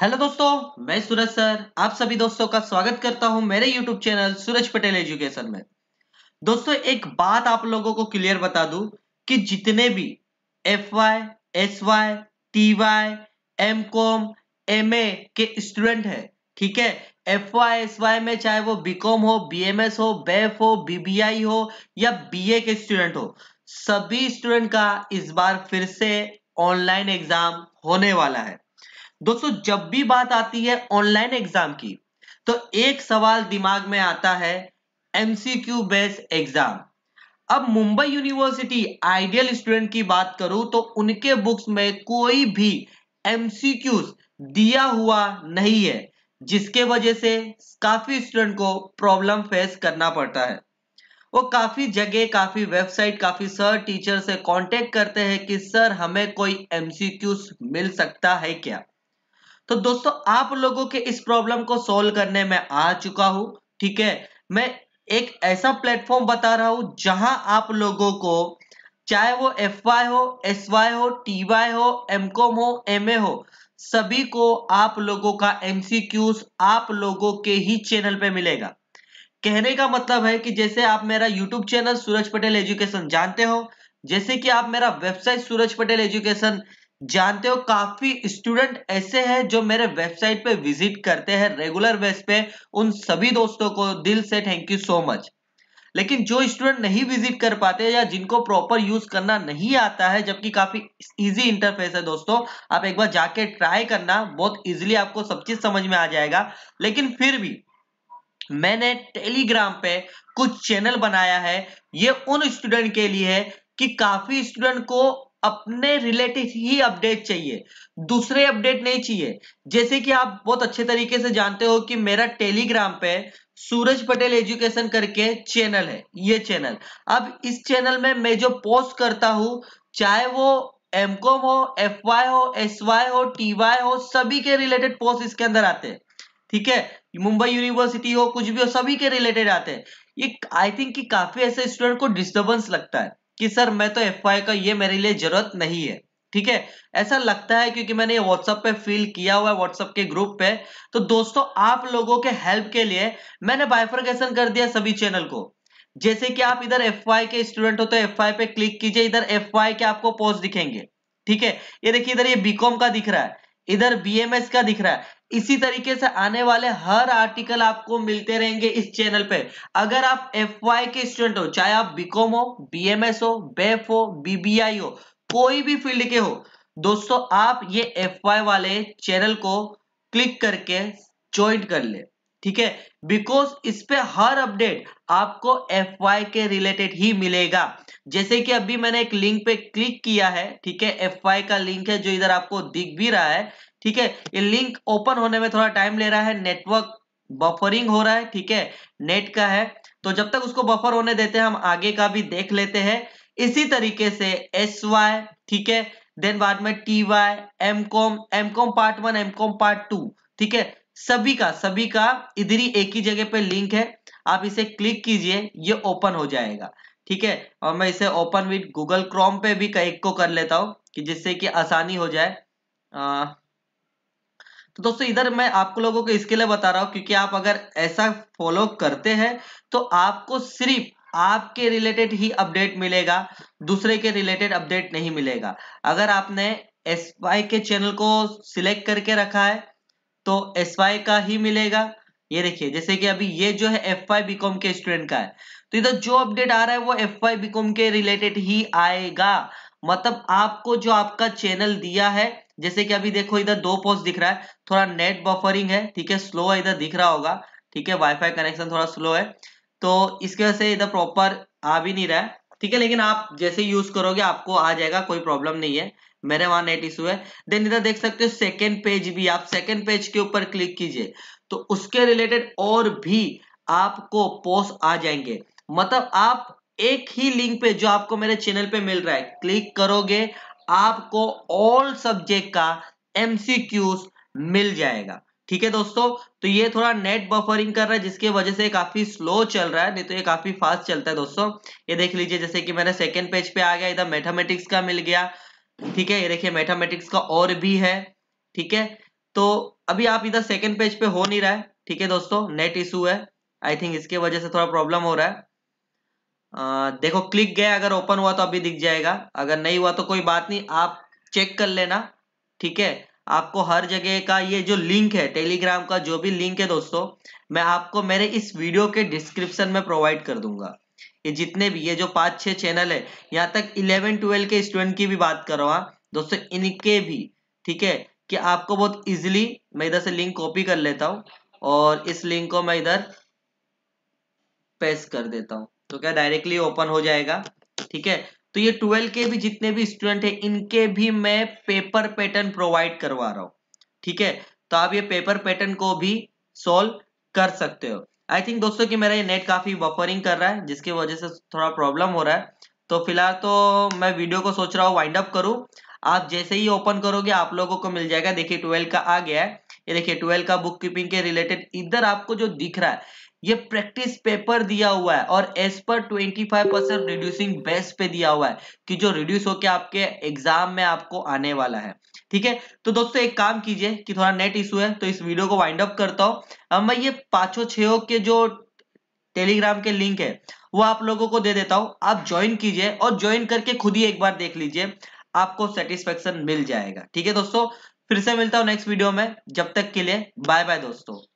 Hello दोस्तों मैं सूरज sir आप सभी दोस्तों का स्वागत करता हूं मेरे YouTube channel Suraj Patel education में दोस्तों एक बात आप लोगों को क्लियर बता दूं कि जितने भी F Y S Y T Y M com M A के स्टूडेंट है ठीक है एफ वाई एस वाई में चाहे वो बीकॉम हो बीएमएस हो बेफ e हो बीबीआई हो या ए के स्टूडेंट हो सभी स्टूडेंट का इस बार फिर से ऑनलाइन एग्जाम होने वाला है दोस्तों जब भी बात आती है ऑनलाइन एग्जाम की तो एक सवाल दिमाग में आता है एमसीक्यू बेस्ड एग्जाम अब मुंबई यूनिवर्सिटी आइडियल स्टूडेंट की बात करूं तो उनके बुक्स में कोई भी एमसीक्यू दिया हुआ नहीं है जिसके वजह से काफी स्टूडेंट को प्रॉब्लम फेस करना पड़ता है वो काफी जगह काफी वेबसाइट काफी सर टीचर से कांटेक्ट करते हैं कि सर हमें कोई एमसीक्यू मिल सकता है क्या तो दोस्तों आप लोगों के इस प्रॉब्लम को सोल्व करने में आ चुका हूं ठीक है मैं एक ऐसा प्लेटफॉर्म बता रहा हूं जहां आप लोगों को चाहे वो एफ वाई हो एस वाई हो टी वाई हो एम कॉम हो एम ए हो सभी को आप लोगों का एमसीक्यूज आप लोगों के ही चैनल पे मिलेगा कहने का मतलब है कि जैसे आप मेरा YouTube channel Suraj Patel education जानते हो जैसे कि आप मेरा वेबसाइट सूरज पटेल एजुकेशन जानते हो काफी स्टूडेंट ऐसे हैं जो मेरे वेबसाइट पे विजिट करते हैं रेगुलर बेस पे उन सभी दोस्तों को दिल से थैंक यू सो मच लेकिन जो स्टूडेंट नहीं विजिट कर पाते या जिनको प्रॉपर यूज करना नहीं आता है जबकि काफी इजी इंटरफेस है दोस्तों आप एक बार जाके ट्राई करना बहुत इजीली आपको सब चीज समझ में आ जाएगा लेकिन फिर भी मैंने टेलीग्राम पे कुछ चैनल बनाया है ये उन स्टूडेंट के लिए है कि काफी स्टूडेंट को अपने रिलेटिव ही अपडेट चाहिए दूसरे अपडेट नहीं चाहिए जैसे कि आप बहुत अच्छे तरीके से जानते हो कि मेरा टेलीग्राम पे सूरज पटेल एजुकेशन करके चैनल है ये चैनल अब इस चैनल में मैं जो पोस्ट करता हूं चाहे वो एम कॉम हो एफ वाई हो एस वाई हो टी वाई हो सभी के रिलेटेड पोस्ट इसके अंदर आते हैं ठीक है मुंबई यूनिवर्सिटी हो कुछ भी हो सभी के रिलेटेड आते हैं ये आई थिंक कि काफी ऐसे स्टूडेंट को डिस्टर्बेंस लगता है कि सर मैं तो एफ का ये मेरे लिए जरूरत नहीं है ठीक है ऐसा लगता है क्योंकि मैंने ये व्हाट्सएप पे फील किया हुआ है व्हाट्सएप के ग्रुप पे तो दोस्तों आप लोगों के हेल्प के लिए मैंने बाइफर्गेशन कर दिया सभी चैनल को जैसे कि आप इधर एफ के स्टूडेंट हो तो एफ पे क्लिक कीजिए इधर एफ के आपको पोस्ट दिखेंगे ठीक है ये देखिए इधर ये बीकॉम का दिख रहा है इधर बीएमएस का दिख रहा है इसी तरीके से आने वाले हर आर्टिकल आपको मिलते रहेंगे इस चैनल पे अगर आप एफ के स्टूडेंट हो चाहे आप बीकॉम हो बीएमएस हो बेफ e हो बीबीआई हो कोई भी फील्ड के हो दोस्तों आप ये एफ वाले चैनल को क्लिक करके ज्वाइन कर ले ठीक है बिकॉज इस पे हर अपडेट आपको एफ वाई के रिलेटेड ही मिलेगा जैसे कि अभी मैंने एक लिंक पे क्लिक किया है ठीक है एफ वाई का लिंक है जो इधर आपको दिख भी रहा है ठीक है ये लिंक ओपन होने में थोड़ा टाइम ले रहा है नेटवर्क बफरिंग हो रहा है ठीक है नेट का है तो जब तक उसको बफर होने देते हैं हम आगे का भी देख लेते हैं इसी तरीके से एस वाई ठीक है देन बाद में T Y M com M com part one M com part two ठीक है सभी का सभी का इधर ही एक ही जगह पे लिंक है आप इसे क्लिक कीजिए ये ओपन हो जाएगा ठीक है और मैं इसे ओपन विद गूगल क्रोम पे भी एक को कर लेता हूं कि जिससे कि आसानी हो जाए आ, तो दोस्तों इधर मैं आपको लोगों को इसके लिए बता रहा हूं क्योंकि आप अगर ऐसा फॉलो करते हैं तो आपको सिर्फ आपके रिलेटेड ही अपडेट मिलेगा दूसरे के रिलेटेड अपडेट नहीं मिलेगा अगर आपने एस के चैनल को सिलेक्ट करके रखा है तो एस वाई का ही मिलेगा ये देखिए जैसे कि अभी ये जो है एफ वाई बीकॉम के स्टूडेंट का है तो इधर जो अपडेट आ रहा है वो एफ वाई बीकॉम के रिलेटेड ही आएगा मतलब आपको जो आपका चैनल दिया है जैसे कि अभी देखो इधर दो पोस्ट दिख रहा है थोड़ा नेट बफरिंग है ठीक है स्लो है इधर दिख रहा होगा ठीक है वाईफाई कनेक्शन थोड़ा स्लो है तो इसकी वजह से इधर प्रॉपर आ भी नहीं रहा है ठीक है लेकिन आप जैसे यूज करोगे आपको आ जाएगा कोई प्रॉब्लम नहीं है मेरे वहां नेट इशू है देन इधर देख सकते हो सेकेंड पेज भी आप सेकेंड पेज के ऊपर क्लिक कीजिए तो उसके रिलेटेड और भी आपको पोस्ट आ जाएंगे मतलब आप एक ही लिंक पे जो आपको मेरे चैनल पे मिल रहा है क्लिक करोगे आपको ऑल सब्जेक्ट का एमसीक्यूज मिल जाएगा ठीक है दोस्तों तो ये थोड़ा नेट बफरिंग कर रहा है जिसकी वजह से काफी स्लो चल रहा है नहीं तो ये काफी फास्ट चलता है दोस्तों ये देख लीजिए जैसे कि मैंने सेकेंड पेज पे आ गया इधर मैथमेटिक्स का मिल गया ठीक है ये देखिए मैथमेटिक्स का और भी है ठीक है तो अभी आप इधर सेकेंड पेज पे हो नहीं रहा है ठीक है दोस्तों नेट इशू है आई थिंक इसके वजह से थोड़ा प्रॉब्लम हो रहा है आ, देखो क्लिक गया अगर ओपन हुआ तो अभी दिख जाएगा अगर नहीं हुआ तो कोई बात नहीं आप चेक कर लेना ठीक है आपको हर जगह का ये जो लिंक है टेलीग्राम का जो भी लिंक है दोस्तों मैं आपको मेरे इस वीडियो के डिस्क्रिप्शन में प्रोवाइड कर दूंगा ये जितने भी ये जो पांच छह चैनल है यहाँ तक इलेवन ट्वेल्व के स्टूडेंट की भी बात कर रहा हूँ हाँ। दोस्तों इनके भी ठीक है कि आपको बहुत इजिली मैं इधर से लिंक कॉपी कर लेता हूँ और इस लिंक को मैं इधर पेस्ट कर देता हूँ तो क्या डायरेक्टली ओपन हो जाएगा ठीक है तो ये ट्वेल्व के भी जितने भी स्टूडेंट हैं इनके भी मैं पेपर पैटर्न प्रोवाइड करवा रहा हूँ ठीक है तो आप ये पेपर पैटर्न को भी सॉल्व कर सकते हो आई थिंक दोस्तों कि मेरा ये नेट काफी बफरिंग कर रहा है जिसकी वजह से थोड़ा प्रॉब्लम हो रहा है तो फिलहाल तो मैं वीडियो को सोच रहा हूँ वाइंड अप करूँ आप जैसे ही ओपन करोगे आप लोगों को मिल जाएगा देखिए ट्वेल्व का आ गया है ये देखिए ट्वेल्व का बुक कीपिंग के रिलेटेड इधर आपको जो दिख रहा है ये प्रैक्टिस पेपर दिया हुआ है और एस पर 25 परसेंट रिड्यूसिंग बेस पे दिया हुआ है कि जो रिड्यूस होकर आपके एग्जाम में आपको आने वाला है ठीक है तो दोस्तों एक काम कीजिए कि थोड़ा नेट इशू है तो इस वीडियो को वाइंड अप करता हूँ मैं ये पांचों छो के जो टेलीग्राम के लिंक है वो आप लोगों को दे देता हूं आप ज्वाइन कीजिए और ज्वाइन करके खुद ही एक बार देख लीजिए आपको सेटिस्फेक्शन मिल जाएगा ठीक है दोस्तों फिर से मिलता हूं नेक्स्ट वीडियो में जब तक के लिए बाय बाय दोस्तों